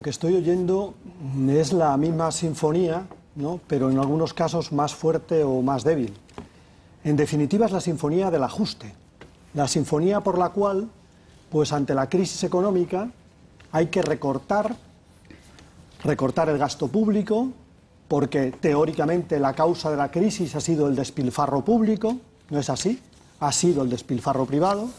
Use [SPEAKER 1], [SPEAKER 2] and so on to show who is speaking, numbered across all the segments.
[SPEAKER 1] Lo que estoy oyendo es la misma sinfonía, pero en algunos casos más fuerte o más débil. En definitiva es la sinfonía del ajuste, la sinfonía por la cual, pues ante la crisis económica, hay que recortar, recortar el gasto público, porque teóricamente la causa de la crisis ha sido el despilfarro público, no es así, ha sido el despilfarro privado.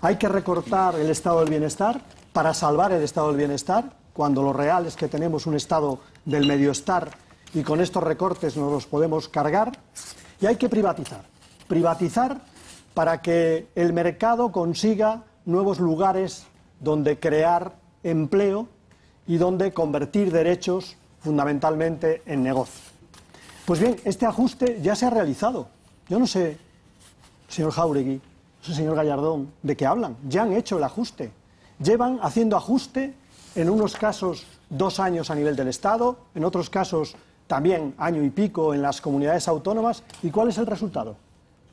[SPEAKER 1] Hay que recortar el estado del bienestar para salvar el estado del bienestar cuando lo real es que tenemos un estado del medioestar y con estos recortes nos los podemos cargar. Y hay que privatizar. Privatizar para que el mercado consiga nuevos lugares donde crear empleo y donde convertir derechos fundamentalmente en negocio. Pues bien, este ajuste ya se ha realizado. Yo no sé, señor Jauregui, señor Gallardón, de qué hablan. Ya han hecho el ajuste. Llevan haciendo ajuste en unos casos dos años a nivel del Estado, en otros casos también año y pico en las comunidades autónomas. ¿Y cuál es el resultado?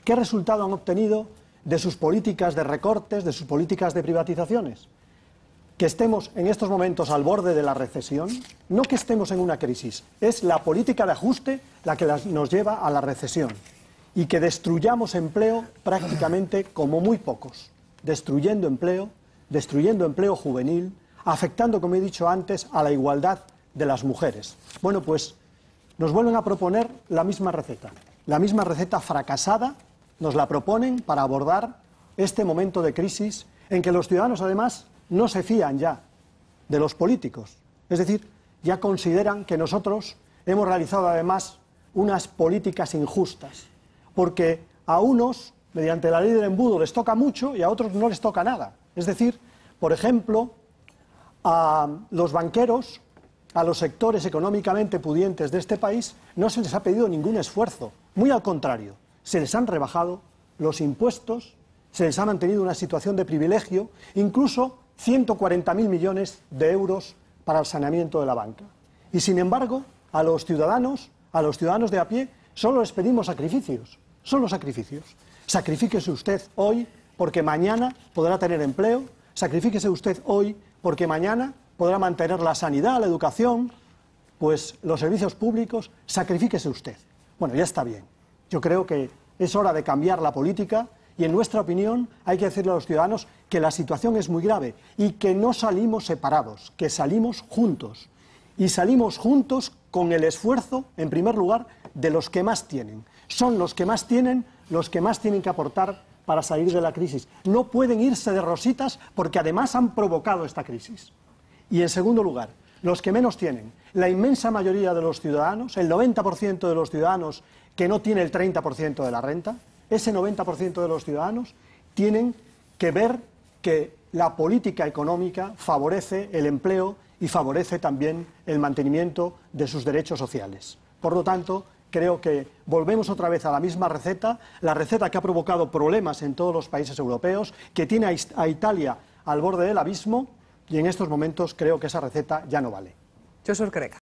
[SPEAKER 1] ¿Qué resultado han obtenido de sus políticas de recortes, de sus políticas de privatizaciones? Que estemos en estos momentos al borde de la recesión, no que estemos en una crisis, es la política de ajuste la que nos lleva a la recesión y que destruyamos empleo prácticamente como muy pocos, destruyendo empleo, destruyendo empleo juvenil, afectando, como he dicho antes, a la igualdad de las mujeres. Bueno, pues nos vuelven a proponer la misma receta. La misma receta fracasada nos la proponen para abordar este momento de crisis en que los ciudadanos, además, no se fían ya de los políticos. Es decir, ya consideran que nosotros hemos realizado, además, unas políticas injustas, porque a unos, mediante la ley del embudo, les toca mucho y a otros no les toca nada. Es decir, por ejemplo, a los banqueros, a los sectores económicamente pudientes de este país, no se les ha pedido ningún esfuerzo. Muy al contrario, se les han rebajado los impuestos, se les ha mantenido una situación de privilegio, incluso 140.000 millones de euros para el saneamiento de la banca. Y sin embargo, a los ciudadanos, a los ciudadanos de a pie, solo les pedimos sacrificios, solo sacrificios. Sacrifíquese usted hoy porque mañana podrá tener empleo, sacrifíquese usted hoy porque mañana podrá mantener la sanidad, la educación, pues los servicios públicos, sacrifíquese usted. Bueno, ya está bien. Yo creo que es hora de cambiar la política y en nuestra opinión hay que decirle a los ciudadanos que la situación es muy grave y que no salimos separados, que salimos juntos. Y salimos juntos con el esfuerzo, en primer lugar, de los que más tienen. Son los que más tienen los que más tienen que aportar para salir de la crisis. No pueden irse de rositas porque además han provocado esta crisis. Y en segundo lugar, los que menos tienen, la inmensa mayoría de los ciudadanos, el 90% de los ciudadanos que no tiene el 30% de la renta, ese 90% de los ciudadanos tienen que ver que la política económica favorece el empleo y favorece también el mantenimiento de sus derechos sociales. Por lo tanto, creo que volvemos otra vez a la misma receta, la receta que ha provocado problemas en todos los países europeos, que tiene a, Italia al borde del abismo y en estos momentos creo que esa receta ya no vale.